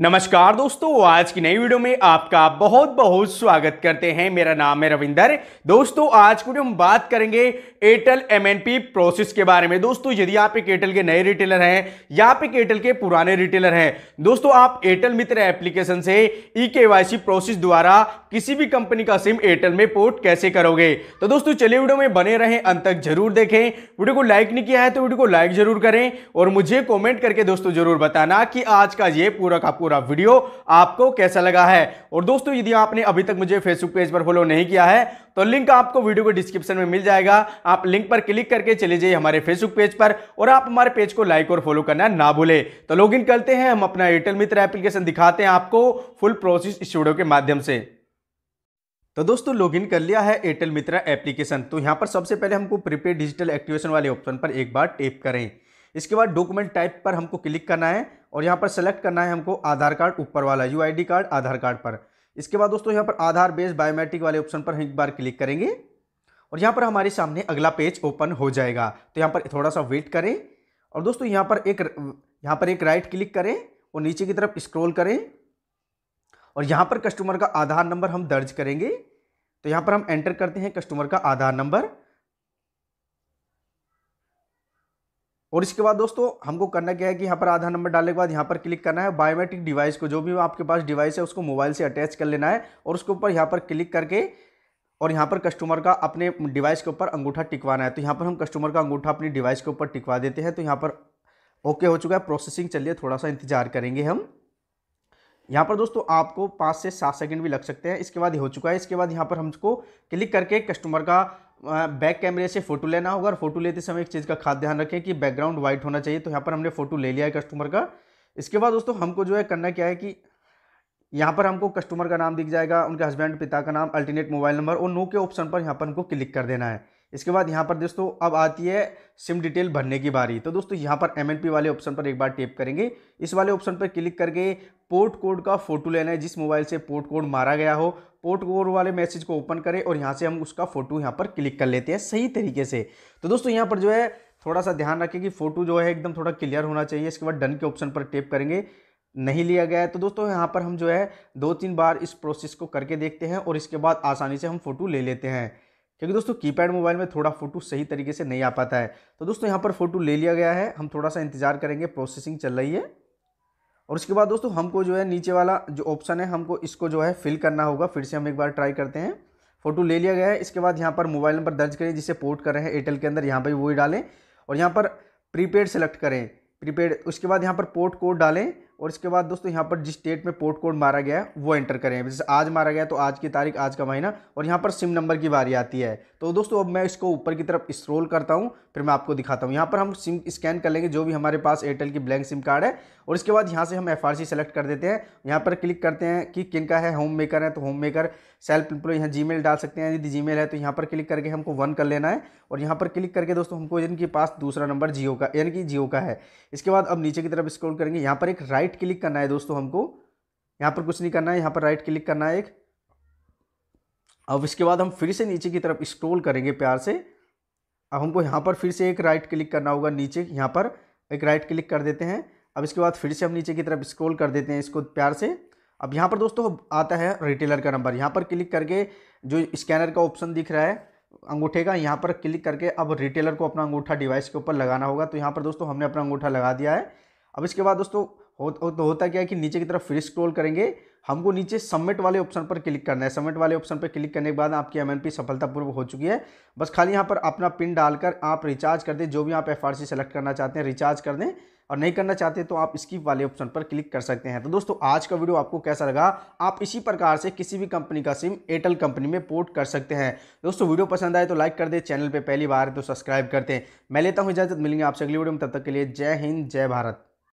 नमस्कार दोस्तों आज की नई वीडियो में आपका बहुत बहुत स्वागत करते हैं मेरा नाम है रविंदर दोस्तों आज की हम बात करेंगे एयरटेल एमएनपी प्रोसेस के बारे में दोस्तों यदि आप एक एयरटेल के नए रिटेलर हैं या आप एक एयरटेल के पुराने रिटेलर हैं दोस्तों आप एयरटेल मित्र एप्लीकेशन से ई सी प्रोसेस द्वारा किसी भी कंपनी का सिम एयरटेल में पोर्ट कैसे करोगे तो दोस्तों चलिए वीडियो में बने रहें अंत तक जरूर देखें वीडियो को लाइक नहीं किया है तो वीडियो को लाइक जरूर करें और मुझे कॉमेंट करके दोस्तों जरूर बताना कि आज का ये पूरा का पूरा वीडियो आपको कैसा लगा है और दोस्तों यदि आपने अभी तक मुझे फेसबुक पेज पर फॉलो नहीं किया है तो लिंक आपको वीडियो के डिस्क्रिप्शन में मिल जाएगा आप लिंक पर क्लिक करके चले जाइए हमारे फेसबुक पेज पर और आप हमारे पेज को लाइक और फॉलो करना ना भूले तो लॉग करते हैं हम अपना एयरटेल मित्र एप्लीकेशन दिखाते हैं आपको फुल प्रोसेस इस वीडियो के माध्यम से तो दोस्तों लॉगिन कर लिया है एयरटेल मित्रा एप्लीकेशन तो यहाँ पर सबसे पहले हमको प्रीपेड डिजिटल एक्टिवेशन वाले ऑप्शन पर एक बार टेप करें इसके बाद डॉक्यूमेंट टाइप पर हमको क्लिक करना है और यहाँ पर सेलेक्ट करना है हमको आधार कार्ड ऊपर वाला यू कार्ड आधार कार्ड पर इसके बाद दोस्तों यहाँ पर आधार बेस्ड बायोमेट्रिक वाले ऑप्शन पर हम एक बार क्लिक करेंगे और यहाँ पर हमारे सामने अगला पेज ओपन हो जाएगा तो यहाँ पर थोड़ा सा वेट करें और दोस्तों यहाँ पर एक यहाँ पर एक राइट क्लिक करें और नीचे की तरफ स्क्रॉल करें और यहाँ पर कस्टमर का आधार नंबर हम दर्ज करेंगे तो यहाँ पर हम एंटर करते हैं कस्टमर का आधार नंबर और इसके बाद दोस्तों हमको करना क्या है कि यहाँ पर आधार नंबर डालने के बाद यहाँ पर क्लिक करना है बायोमेट्रिक डिवाइस को जो भी आपके पास डिवाइस है उसको मोबाइल से अटैच कर लेना है और उसके ऊपर यहाँ पर क्लिक करके और यहाँ पर कस्टमर का अपने डिवाइस के ऊपर अंगूठा टिकवाना है तो यहाँ पर हम कस्टमर का अंगूठा अपनी डिवाइस के ऊपर टिकवा देते हैं तो यहाँ पर ओके हो चुका है प्रोसेसिंग चलिए थोड़ा सा इंतजार करेंगे हम यहाँ पर दोस्तों आपको पाँच से सात सेकंड भी लग सकते हैं इसके बाद ये हो चुका है इसके बाद यहाँ पर हमको क्लिक करके कस्टमर का बैक कैमरे से फोटो लेना होगा और फोटो लेते समय एक चीज़ का खास ध्यान रखें कि बैकग्राउंड वाइट होना चाहिए तो यहाँ पर हमने फोटो ले लिया है कस्टमर का इसके बाद दोस्तों हमको जो है करना क्या है कि यहाँ पर हमको कस्टमर का नाम दिख जाएगा उनके हस्बैंड पिता का नाम अल्टरनेट मोबाइल नंबर और नो के ऑप्शन पर यहाँ पर हमको क्लिक कर देना है इसके बाद यहाँ पर दोस्तों अब आती है सिम डिटेल भरने की बारी तो दोस्तों यहाँ पर एम वाले ऑप्शन पर एक बार टेप करेंगे इस वाले ऑप्शन पर क्लिक करके पोर्ट कोड का फोटो लेना है जिस मोबाइल से पोर्ट कोड मारा गया हो पोर्ट कोड वाले मैसेज को ओपन करें और यहाँ से हम उसका फोटो यहाँ पर क्लिक कर लेते हैं सही तरीके से तो दोस्तों यहाँ पर जो है थोड़ा सा ध्यान रखें कि फ़ोटो जो है एकदम थोड़ा क्लियर होना चाहिए इसके बाद डन के ऑप्शन पर टेप करेंगे नहीं लिया गया है तो दोस्तों यहाँ पर हम जो है दो तीन बार इस प्रोसेस को करके देखते हैं और इसके बाद आसानी से हम फ़ोटो ले लेते हैं क्योंकि दोस्तों कीपैड मोबाइल में थोड़ा फोटो सही तरीके से नहीं आ पाता है तो दोस्तों यहाँ पर फ़ोटो ले लिया गया है हम थोड़ा सा इंतज़ार करेंगे प्रोसेसिंग चल रही है और उसके बाद दोस्तों हमको जो है नीचे वाला जो ऑप्शन है हमको इसको जो है फिल करना होगा फिर से हम एक बार ट्राई करते हैं फ़ोटो ले लिया गया है इसके बाद यहाँ पर मोबाइल नंबर दर्ज करें जिसे पोर्ट कर रहे हैं एयरटेल के अंदर यहाँ पर वही डालें और यहाँ पर प्रीपेड सेलेक्ट करें प्रीपेड उसके बाद यहाँ पर पोर्ट कोड डालें और इसके बाद दोस्तों यहाँ पर जिस डेट में पोर्ट कोड मारा गया है वो एंटर करें जैसे आज मारा गया तो आज की तारीख आज का महीना और यहाँ पर सिम नंबर की बारी आती है तो दोस्तों अब मैं इसको ऊपर की तरफ स्क्रोल करता हूँ फिर मैं आपको दिखाता हूँ यहाँ पर हम सिम स्कैन कर लेंगे जो भी हमारे पास एयरटेल की ब्लैंक सिम कार्ड है और इसके बाद यहाँ से हम एफ सेलेक्ट कर देते हैं यहाँ पर क्लिक करते हैं कि किन का है होम मेकर है तो होम मेकर सेल्फ एम्प्लॉय यहाँ जी डाल सकते हैं यदि जी है तो यहाँ पर क्लिक करके हमको वन कर लेना है और यहाँ पर क्लिक करके दोस्तों हमको इनके पास दूसरा नंबर जियो का यानी कि जियो का है इसके बाद अब नीचे की तरफ स्क्रोल करेंगे यहाँ पर एक राइट राइट क्लिक करना है दोस्तों हमको यहाँ पर कुछ नहीं करना है यहाँ पर राइट क्लिक करना है एक अब इसके बाद हम फिर से नीचे की तरफ स्क्रोल करेंगे प्यार से अब हमको यहाँ पर फिर से एक राइट क्लिक करना होगा नीचे यहाँ पर एक राइट क्लिक कर देते हैं अब इसके बाद फिर से हम नीचे की तरफ स्क्रोल कर देते हैं इसको प्यार से अब यहाँ पर दोस्तों आता है रिटेलर का नंबर यहाँ पर क्लिक करके जो स्कैनर का ऑप्शन दिख रहा है अंगूठे का यहाँ पर क्लिक करके अब रिटेलर को अपना अंगूठा डिवाइस के ऊपर लगाना होगा तो यहाँ पर दोस्तों हमने अपना अंगूठा लगा दिया है अब इसके बाद दोस्तों हो तो होता क्या है कि नीचे की तरफ फिर स्क्रॉल करेंगे हमको नीचे सबमिट वाले ऑप्शन पर क्लिक करना है सबमिट वाले ऑप्शन पर क्लिक करने के बाद आपकी एमएनपी सफलतापूर्वक हो चुकी है बस खाली यहाँ पर अपना पिन डालकर आप रिचार्ज कर दें जो भी आप एफ आर सेलेक्ट करना चाहते हैं रिचार्ज कर दें और नहीं करना चाहते तो आप स्किप वाले ऑप्शन पर क्लिक कर सकते हैं तो दोस्तों आज का वीडियो आपको कैसा लगा आप इसी प्रकार से किसी भी कंपनी का सिम एयरटेल कंपनी में पोर्ट कर सकते हैं दोस्तों वीडियो पसंद आए तो लाइक कर दे चैनल पर पहली बार तो सब्सक्राइब करते हैं मैं लेता हूँ इजाज़त मिलेंगे आपसे अगली वीडियो में तब तक के लिए जय हिंद जय भारत